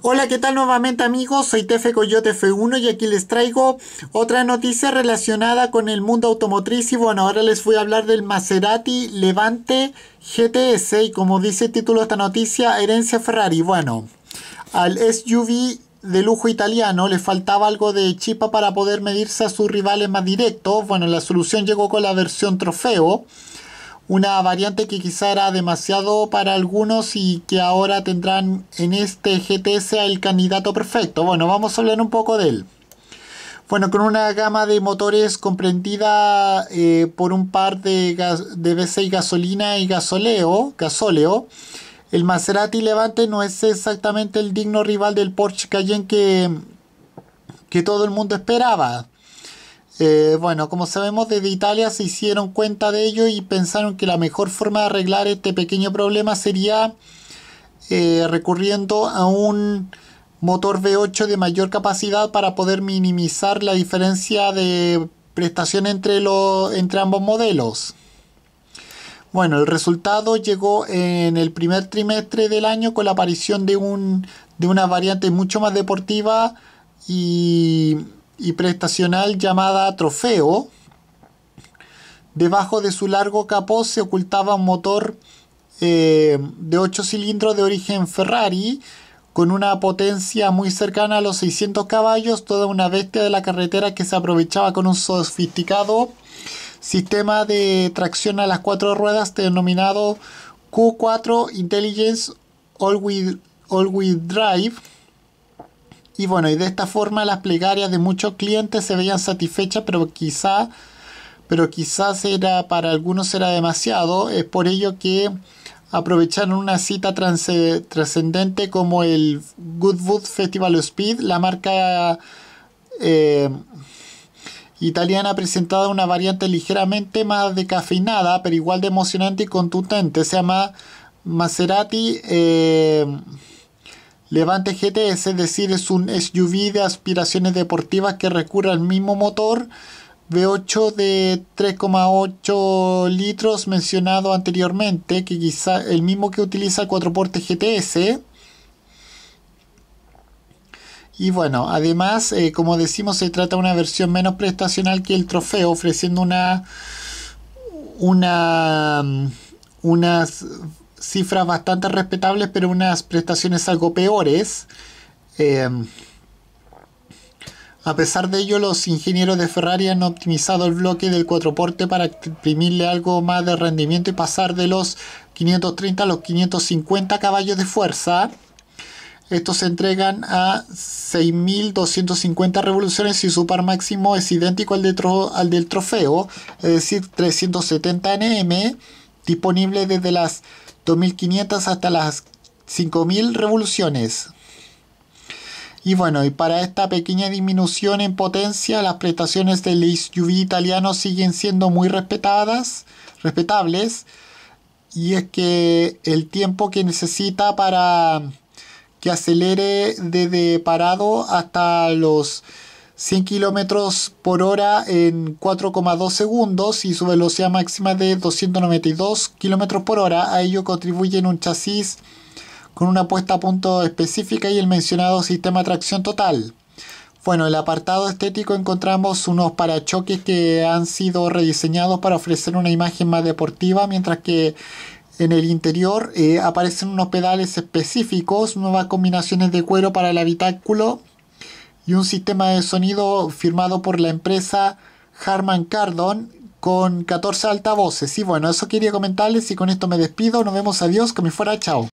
Hola, ¿qué tal nuevamente amigos? Soy Tefe Coyote F1 y aquí les traigo otra noticia relacionada con el mundo automotriz y bueno, ahora les voy a hablar del Maserati Levante GTS y como dice el título de esta noticia, herencia Ferrari. Bueno, al SUV de lujo italiano le faltaba algo de chipa para poder medirse a sus rivales más directos. Bueno, la solución llegó con la versión trofeo una variante que quizá era demasiado para algunos y que ahora tendrán en este GTS el candidato perfecto. Bueno, vamos a hablar un poco de él. Bueno, con una gama de motores comprendida eh, por un par de, V6 gasolina y gasoleo, gasóleo, el Maserati Levante no es exactamente el digno rival del Porsche Cayenne que, que todo el mundo esperaba. Eh, bueno, como sabemos desde Italia se hicieron cuenta de ello y pensaron que la mejor forma de arreglar este pequeño problema sería eh, recurriendo a un motor V8 de mayor capacidad para poder minimizar la diferencia de prestación entre, los, entre ambos modelos. Bueno, el resultado llegó en el primer trimestre del año con la aparición de, de una variante mucho más deportiva y y prestacional llamada Trofeo. Debajo de su largo capó se ocultaba un motor eh, de 8 cilindros de origen Ferrari con una potencia muy cercana a los 600 caballos, toda una bestia de la carretera que se aprovechaba con un sofisticado sistema de tracción a las cuatro ruedas denominado Q4 Intelligence All-Wheel All Drive y bueno, y de esta forma las plegarias de muchos clientes se veían satisfechas, pero quizá pero quizás era para algunos era demasiado, es por ello que aprovecharon una cita trascendente como el Goodwood Festival of Speed, la marca eh, italiana italiana presentado una variante ligeramente más decafeinada, pero igual de emocionante y contundente, se llama Maserati eh, Levante GTS, es decir, es un SUV de aspiraciones deportivas que recurre al mismo motor V8 de 3,8 litros mencionado anteriormente, que quizá el mismo que utiliza el 4 GTS. Y bueno, además, eh, como decimos, se trata de una versión menos prestacional que el trofeo, ofreciendo una, una, unas cifras bastante respetables, pero unas prestaciones algo peores. Em, a pesar de ello, los ingenieros de Ferrari han optimizado el bloque del cuatro porte para imprimirle algo más de rendimiento y pasar de los 530 a los 550 caballos de fuerza. Estos se entregan a 6.250 revoluciones y su par máximo es idéntico al, al del trofeo, es decir, 370 Nm, disponible desde las 2500 hasta las 5000 revoluciones. Y bueno, y para esta pequeña disminución en potencia, las prestaciones del SUV italiano siguen siendo muy respetadas, respetables, y es que el tiempo que necesita para que acelere desde parado hasta los 100 km por hora en 4,2 segundos y su velocidad máxima de 292 km por hora. A ello contribuyen un chasis con una puesta a punto específica y el mencionado sistema de tracción total. Bueno, el apartado estético encontramos unos parachoques que han sido rediseñados para ofrecer una imagen más deportiva, mientras que en el interior eh, aparecen unos pedales específicos, nuevas combinaciones de cuero para el habitáculo y un sistema de sonido firmado por la empresa Harman Kardon con 14 altavoces. Y bueno, eso quería comentarles y con esto me despido. Nos vemos, adiós, que me fuera, chao.